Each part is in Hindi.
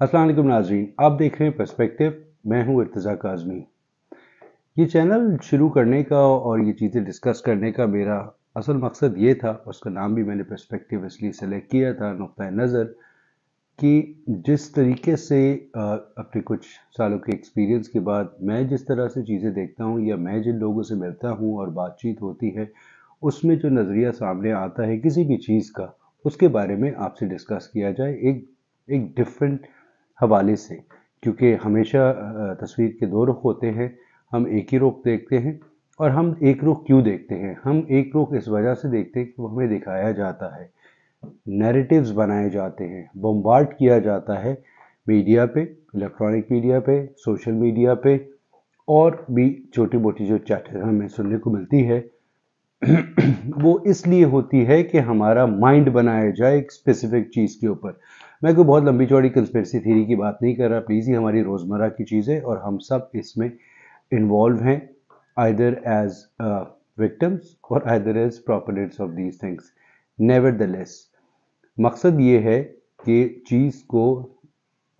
असलम नाजरीन आप देख रहे हैं परस्पेक्टिव मैं हूं इर्तज़ा काजमी ये चैनल शुरू करने का और ये चीज़ें डिस्कस करने का मेरा असल मकसद ये था उसका नाम भी मैंने परस्पेक्टिव इसलिए सेलेक्ट किया था नुक़ नज़र कि जिस तरीके से अपने कुछ सालों के एक्सपीरियंस के बाद मैं जिस तरह से चीज़ें देखता हूँ या मैं जिन लोगों से मिलता हूँ और बातचीत होती है उसमें जो नज़रिया सामने आता है किसी भी चीज़ का उसके बारे में आपसे डिस्कस किया जाए एक एक डिफरेंट हवाले से क्योंकि हमेशा तस्वीर के दो रुख होते हैं हम एक ही रुख देखते हैं और हम एक रुख क्यों देखते हैं हम एक रुख इस वजह से देखते हैं कि वो हमें दिखाया जाता है नैरेटिव्स बनाए जाते हैं बम्बार्ड किया जाता है मीडिया पे इलेक्ट्रॉनिक मीडिया पे सोशल मीडिया पे और भी छोटी मोटी जो चैटर हमें सुनने को मिलती है वो इसलिए होती है कि हमारा माइंड बनाया जाए एक स्पेसिफिक चीज़ के ऊपर मैं कोई बहुत लंबी चौड़ी कंस्पेरेसी थ्योरी की बात नहीं कर रहा प्लीज़ ये हमारी रोज़मर्रा की चीज़ है और हम सब इसमें इन्वॉल्व हैं either as victims or either as proponents of these things nevertheless मकसद ये है कि चीज़ को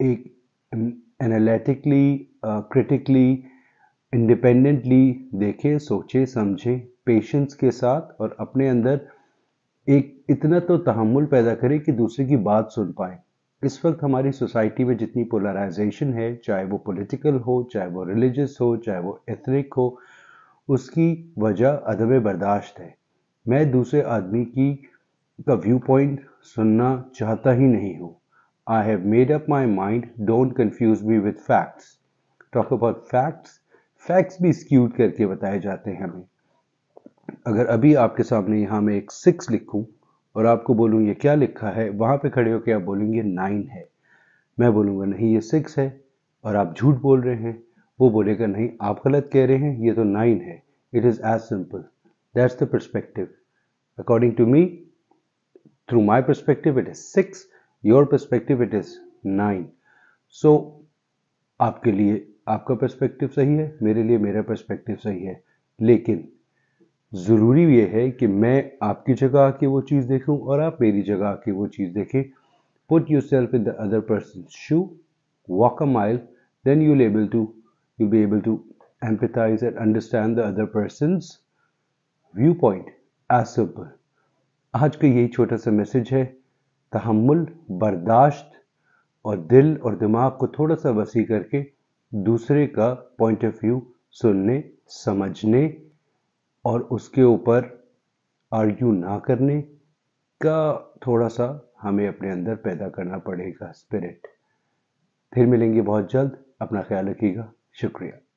एक एनालिटिकली क्रिटिकली इंडिपेंडेंटली देखें सोचें समझें पेशेंस के साथ और अपने अंदर एक इतना तो तहमुल पैदा करें कि दूसरे की बात सुन पाए इस वक्त हमारी सोसाइटी में जितनी पोलराइजेशन है चाहे वो पॉलिटिकल हो चाहे वो रिलीजियस हो चाहे वो एथनिक हो उसकी वजह अदब बर्दाश्त है मैं दूसरे आदमी की का व्यू पॉइंट सुनना चाहता ही नहीं हूँ I have made up my mind don't confuse me with facts talk about facts facts भी स्क्यूट करके बताए जाते हैं हमें अगर अभी आपके सामने यहाँ मैं एक सिक्स लिखूँ और आपको बोलूँ ये क्या लिखा है वहाँ पे खड़े होकर आप बोलेंगे नाइन है मैं बोलूँगा नहीं ये सिक्स है और आप झूठ बोल रहे हैं वो बोलेगा नहीं आप गलत कह रहे हैं ये तो नाइन है it is as simple that's the perspective according to me through my perspective it is six your perspective it is nine so आपके लिए आपका परस्पेक्टिव सही है मेरे लिए मेरा परस्पेक्टिव सही है लेकिन ज़रूरी ये है कि मैं आपकी जगह आके वो चीज़ देखूं और आप मेरी जगह आके वो चीज़ देखें put yourself in the other person shoe walk a mile then you able to you be able to empathise and understand the other person viewpoint as आज का यही छोटा सा मैसेज है तहमुल बर्दाश्त और दिल और दिमाग को थोड़ा सा वसी करके दूसरे का पॉइंट ऑफ व्यू सुनने समझने और उसके ऊपर आर्ग्यू ना करने का थोड़ा सा हमें अपने अंदर पैदा करना पड़ेगा स्पिरिट फिर मिलेंगे बहुत जल्द अपना ख्याल रखिएगा शुक्रिया